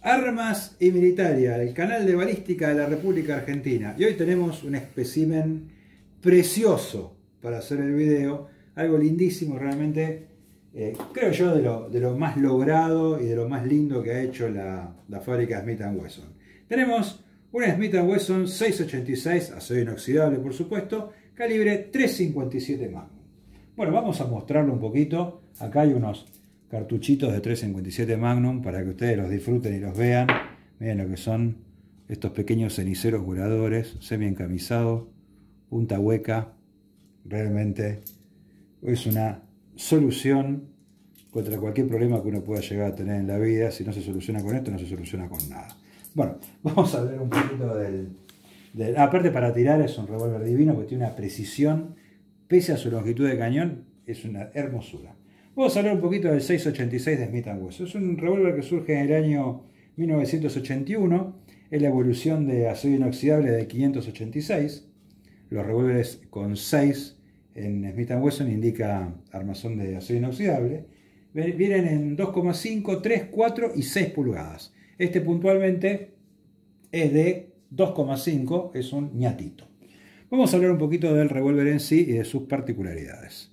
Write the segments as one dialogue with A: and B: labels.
A: Armas y Militaria, el canal de balística de la República Argentina. Y hoy tenemos un espécimen precioso para hacer el video, algo lindísimo realmente, eh, creo yo, de lo, de lo, más logrado y de lo más lindo que ha hecho la, fábrica Smith Wesson. Tenemos una Smith Wesson 686, acero inoxidable por supuesto, calibre 357 Magnum. Bueno, vamos a mostrarlo un poquito. Acá hay unos cartuchitos de 357 Magnum para que ustedes los disfruten y los vean. Miren lo que son estos pequeños ceniceros curadores, semi encamisados, punta hueca. Realmente es una solución contra cualquier problema que uno pueda llegar a tener en la vida. Si no se soluciona con esto, no se soluciona con nada. Bueno, vamos a ver un poquito del... Ah, aparte para tirar es un revólver divino que tiene una precisión, pese a su longitud de cañón, es una hermosura. Vamos a hablar un poquito del 686 de Smith Wesson. Es un revólver que surge en el año 1981. Es la evolución de acero inoxidable de 586. Los revólveres con 6 en Smith Wesson indica armazón de acero inoxidable. Vienen en 2,5, 3, 4 y 6 pulgadas. Este puntualmente es de 2,5, es un ñatito. Vamos a hablar un poquito del revólver en sí y de sus particularidades.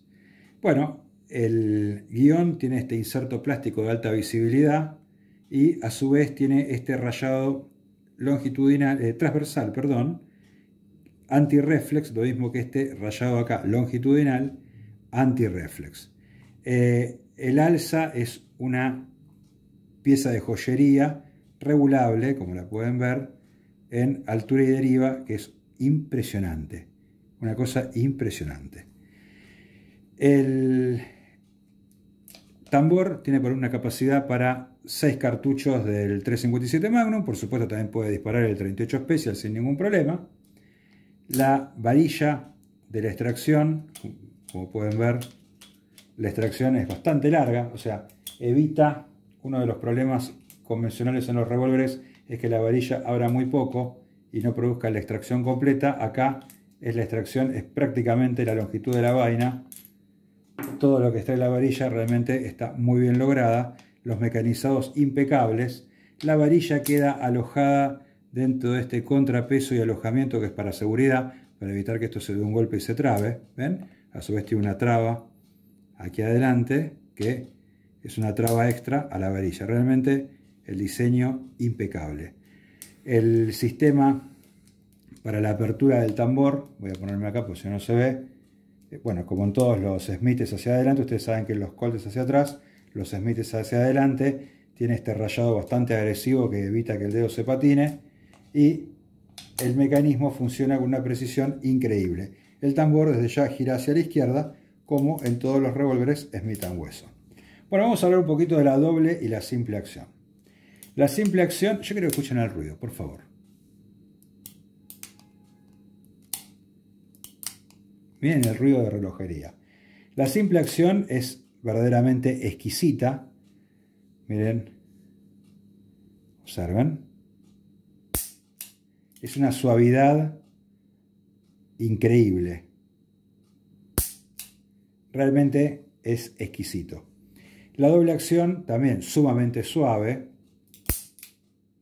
A: Bueno, el guión tiene este inserto plástico de alta visibilidad y a su vez tiene este rayado longitudinal, eh, transversal, perdón, antirreflex, lo mismo que este rayado acá, longitudinal, antirreflex. Eh, el alza es una pieza de joyería regulable, como la pueden ver, en altura y deriva, que es impresionante. Una cosa impresionante. El, Tambor tiene por una capacidad para 6 cartuchos del 357 Magnum, por supuesto también puede disparar el 38 Special sin ningún problema. La varilla de la extracción, como pueden ver, la extracción es bastante larga, o sea, evita uno de los problemas convencionales en los revólveres, es que la varilla abra muy poco y no produzca la extracción completa. Acá es la extracción, es prácticamente la longitud de la vaina todo lo que está en la varilla realmente está muy bien lograda, los mecanizados impecables, la varilla queda alojada dentro de este contrapeso y alojamiento que es para seguridad, para evitar que esto se dé un golpe y se trabe, ¿ven? A su vez tiene una traba aquí adelante que es una traba extra a la varilla, realmente el diseño impecable. El sistema para la apertura del tambor, voy a ponerme acá porque si no se ve, eh, bueno, como en todos los Smiths hacia adelante, ustedes saben que los Colts hacia atrás, los Smiths hacia adelante, tiene este rayado bastante agresivo que evita que el dedo se patine y el mecanismo funciona con una precisión increíble. El tambor desde ya gira hacia la izquierda, como en todos los revólveres Smith Wesson. Bueno, vamos a hablar un poquito de la doble y la simple acción. La simple acción, yo quiero que escuchen el ruido, por favor. Miren el ruido de relojería. La simple acción es verdaderamente exquisita. Miren. Observen. Es una suavidad increíble. Realmente es exquisito. La doble acción también sumamente suave,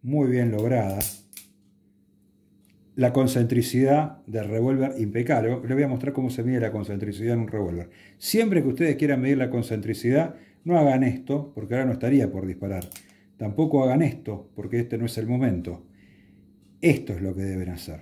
A: muy bien lograda la concentricidad del revólver impecable. Les voy a mostrar cómo se mide la concentricidad en un revólver. Siempre que ustedes quieran medir la concentricidad, no hagan esto, porque ahora no estaría por disparar. Tampoco hagan esto, porque este no es el momento. Esto es lo que deben hacer.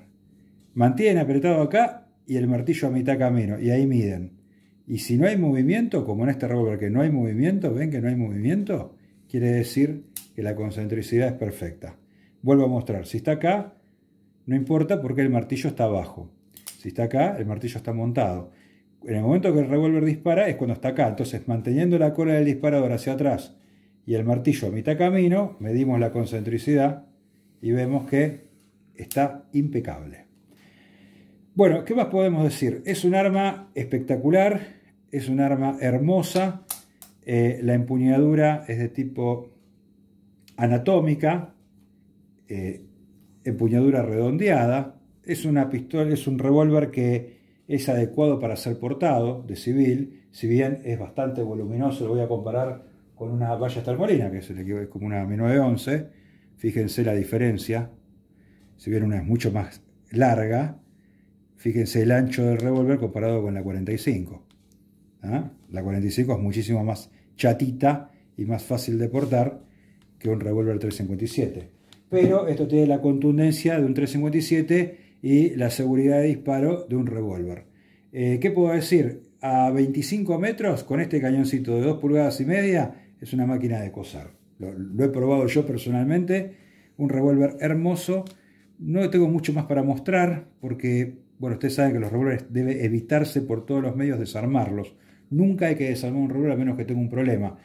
A: Mantienen apretado acá y el martillo a mitad camino, y ahí miden. Y si no hay movimiento, como en este revólver que no hay movimiento, ven que no hay movimiento, quiere decir que la concentricidad es perfecta. Vuelvo a mostrar, si está acá, no importa porque el martillo está abajo. Si está acá, el martillo está montado. En el momento que el revólver dispara es cuando está acá. Entonces, manteniendo la cola del disparador hacia atrás y el martillo a mitad camino, medimos la concentricidad y vemos que está impecable. Bueno, ¿qué más podemos decir? Es un arma espectacular, es un arma hermosa, eh, la empuñadura es de tipo anatómica, eh, empuñadura redondeada, es una pistola, es un revólver que es adecuado para ser portado de civil, si bien es bastante voluminoso, lo voy a comparar con una valla Molina, que es, como una M911, fíjense la diferencia, si bien una es mucho más larga, fíjense el ancho del revólver comparado con la 45. ¿ah? La 45 es muchísimo más chatita y más fácil de portar que un revólver 357 pero esto tiene la contundencia de un 357 y la seguridad de disparo de un revólver. Eh, ¿Qué puedo decir? A 25 metros, con este cañoncito de 2 pulgadas y media, es una máquina de coser. Lo, he probado yo personalmente, un revólver hermoso. No tengo mucho más para mostrar porque, bueno, ustedes saben que los revólveres debe evitarse por todos los medios desarmarlos. Nunca hay que desarmar un revólver a menos que tenga un problema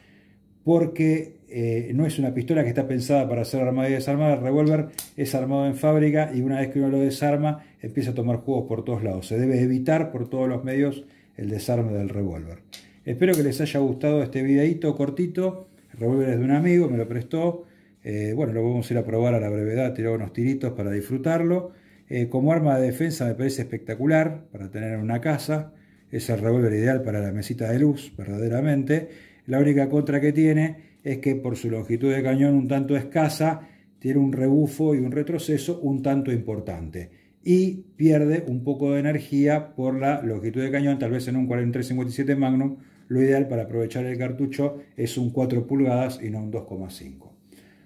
A: porque eh, no es una pistola que está pensada para ser armada y desarmada. El revólver es armado en fábrica y una vez que uno lo desarma empieza a tomar juegos por todos lados. Se debe evitar por todos los medios el desarme del revólver. Espero que les haya gustado este videito cortito. El revólver es de un amigo, me lo prestó. Eh, bueno, lo vamos a ir a probar a la brevedad, tirar unos tiritos para disfrutarlo. Eh, como arma de defensa me parece espectacular para tener en una casa. Es el revólver ideal para la mesita de luz, verdaderamente. La única contra que tiene es que por su longitud de cañón un tanto escasa, tiene un rebufo y un retroceso un tanto importante. Y pierde un poco de energía por la longitud de cañón, tal vez en un 4357 Magnum. Lo ideal para aprovechar el cartucho es un 4 pulgadas y no un 2,5.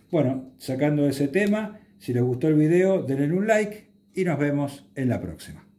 A: Bueno, sacando ese tema, si les gustó el video, denle un like y nos vemos en la próxima.